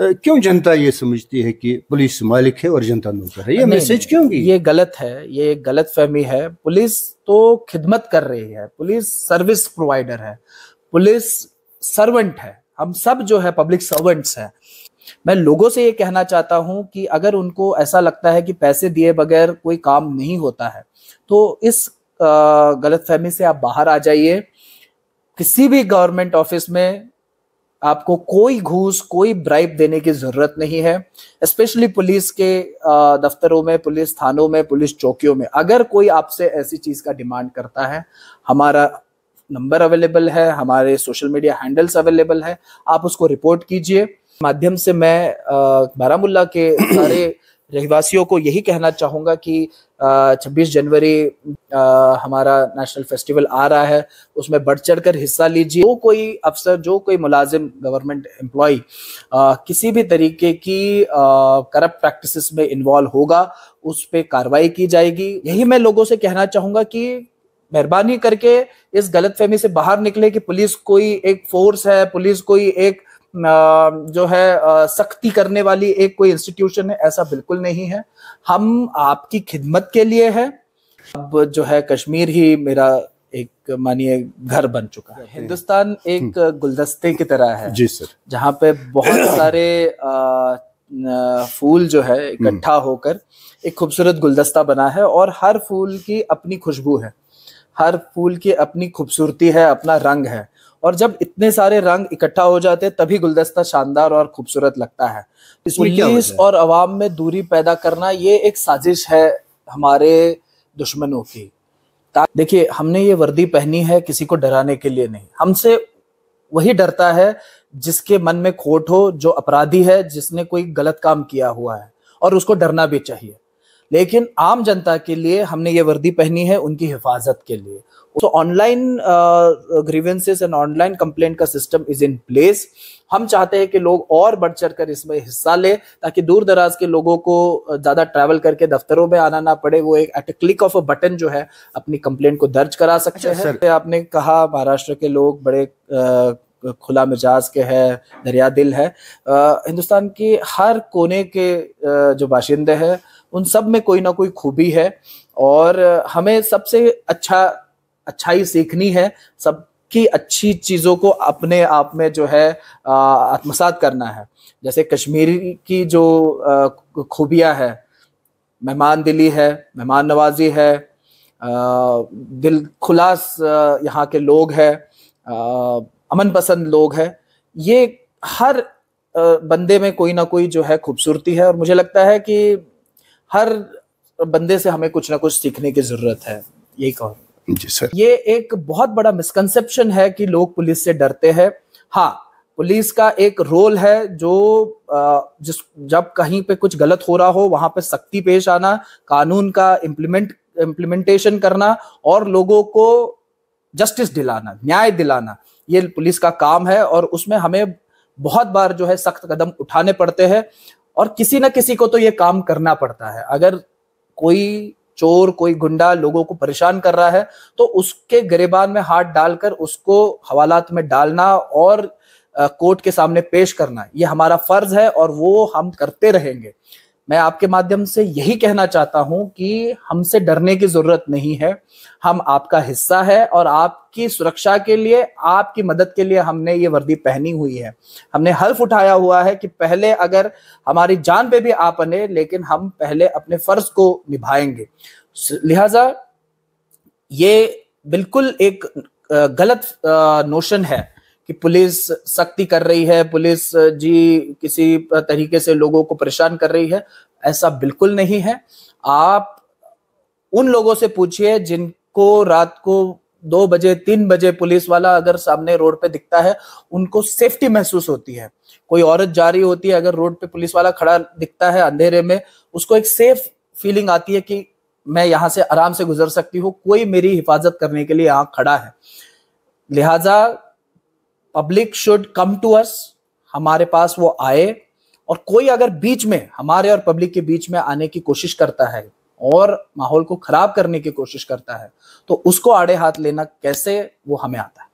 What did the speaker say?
क्यों जनता ये समझती है कि पुलिस मालिक है और जनता नौकर है ये मैसेज क्यों ये गलत है ये गलत फहमी है पुलिस तो खिदमत कर रही है पुलिस सर्विस प्रोवाइडर है पुलिस सर्वेंट है हम सब जो है पब्लिक सर्वेंट्स हैं मैं लोगों से ये कहना चाहता हूं कि अगर उनको ऐसा लगता है कि पैसे दिए बगैर कोई काम नहीं होता है तो इस फहमी से आप बाहर आ जाइए किसी भी गवर्नमेंट ऑफिस में आपको कोई घूस कोई ब्राइब देने की जरूरत नहीं है स्पेशली पुलिस के दफ्तरों में पुलिस थानों में पुलिस चौकियों में अगर कोई आपसे ऐसी चीज का डिमांड करता है हमारा नंबर अवेलेबल है हमारे सोशल मीडिया हैंडल्स अवेलेबल है आप उसको रिपोर्ट कीजिए माध्यम से मैं बारामूला के सारे रहवासियों को यही कहना चाहूँगा कि छब्बीस जनवरी हमारा नेशनल फेस्टिवल आ रहा है उसमें बढ़ चढ़ कर हिस्सा लीजिए जो कोई अफसर जो कोई मुलाजिम गवर्नमेंट एम्प्लॉय किसी भी तरीके की करप्ट प्रैक्टिसेस में इन्वॉल्व होगा उस पर कार्रवाई की जाएगी यही मैं लोगों से कहना चाहूँगा कि मेहरबानी करके इस गलतफहमी से बाहर निकले कि पुलिस कोई एक फोर्स है पुलिस कोई एक जो है सख्ती करने वाली एक कोई इंस्टीट्यूशन है ऐसा बिल्कुल नहीं है हम आपकी खिदमत के लिए है अब जो है कश्मीर ही मेरा एक मानिए घर बन चुका है हिंदुस्तान एक गुलदस्ते की तरह है जी सर जहाँ पे बहुत सारे आ, फूल जो है इकट्ठा हम्म। होकर एक खूबसूरत गुलदस्ता बना है और हर फूल की अपनी खुशबू है हर फूल की अपनी खूबसूरती है अपना रंग है और जब इतने सारे रंग इकट्ठा हो जाते हैं तभी गुलदस्ता शानदार और खूबसूरत लगता है पुलिस और अवाम में दूरी पैदा करना ये एक साजिश है हमारे दुश्मनों की देखिए हमने ये वर्दी पहनी है किसी को डराने के लिए नहीं हमसे वही डरता है जिसके मन में खोट हो जो अपराधी है जिसने कोई गलत काम किया हुआ है और उसको डरना भी चाहिए लेकिन आम जनता के लिए हमने ये वर्दी पहनी है उनकी हिफाजत के लिए online grievances and online complaint का सिस्टम इज इन प्लेस हम चाहते हैं कि लोग और बढ़ चढ़ कर इसमें हिस्सा ले ताकि दूर दराज के लोगों को uh, ज़्यादा ट्रैवल करके दफ्तरों में आना ना पड़े वो एक at a click of a button जो है अपनी कंप्लेंट को दर्ज करा सकते अच्छा, हैं आपने कहा महाराष्ट्र के लोग बड़े आ, uh, खुला मिजाज के है दरिया दिल है आ, uh, हिंदुस्तान की हर कोने के आ, जो बाशिंदे हैं उन सब में कोई ना कोई खूबी है और हमें सबसे अच्छा अच्छाई सीखनी है सबकी अच्छी चीज़ों को अपने आप में जो है आत्मसात करना है जैसे कश्मीर की जो खूबियाँ है मेहमान दिली है मेहमान नवाजी है दिल खुलास यहाँ के लोग है अमन पसंद लोग है ये हर बंदे में कोई ना कोई जो है खूबसूरती है और मुझे लगता है कि हर बंदे से हमें कुछ ना कुछ सीखने की जरूरत है यही कहूँ जी सर ये एक बहुत बड़ा मिसकंसेप्शन है कि लोग पुलिस से डरते हैं हाँ पुलिस का एक रोल है जो जिस जब कहीं पे कुछ गलत हो रहा हो वहां पे सख्ती पेश आना कानून का इम्प्लीमेंट इम्प्लीमेंटेशन करना और लोगों को जस्टिस दिलाना न्याय दिलाना ये पुलिस का काम है और उसमें हमें बहुत बार जो है सख्त कदम उठाने पड़ते हैं और किसी ना किसी को तो ये काम करना पड़ता है अगर कोई चोर कोई गुंडा लोगों को परेशान कर रहा है तो उसके गिरेबान में हाथ डालकर उसको हवालात में डालना और कोर्ट के सामने पेश करना ये हमारा फर्ज है और वो हम करते रहेंगे मैं आपके माध्यम से यही कहना चाहता हूं कि हमसे डरने की जरूरत नहीं है हम आपका हिस्सा है और आपकी सुरक्षा के लिए आपकी मदद के लिए हमने ये वर्दी पहनी हुई है हमने हल्फ उठाया हुआ है कि पहले अगर हमारी जान पे भी आप अने लेकिन हम पहले अपने फर्ज को निभाएंगे लिहाजा ये बिल्कुल एक गलत नोशन है कि पुलिस सख्ती कर रही है पुलिस जी किसी तरीके से लोगों को परेशान कर रही है ऐसा बिल्कुल नहीं है आप उन लोगों से पूछिए जिनको रात को दो बजे तीन बजे पुलिस वाला अगर सामने रोड पे दिखता है उनको सेफ्टी महसूस होती है कोई औरत जा रही होती है अगर रोड पे पुलिस वाला खड़ा दिखता है अंधेरे में उसको एक सेफ फीलिंग आती है कि मैं यहाँ से आराम से गुजर सकती हूँ कोई मेरी हिफाजत करने के लिए यहाँ खड़ा है लिहाजा public should come to us हमारे पास वो आए और कोई अगर बीच में हमारे और पब्लिक के बीच में आने की कोशिश करता है और माहौल को खराब करने की कोशिश करता है तो उसको आड़े हाथ लेना कैसे वो हमें आता है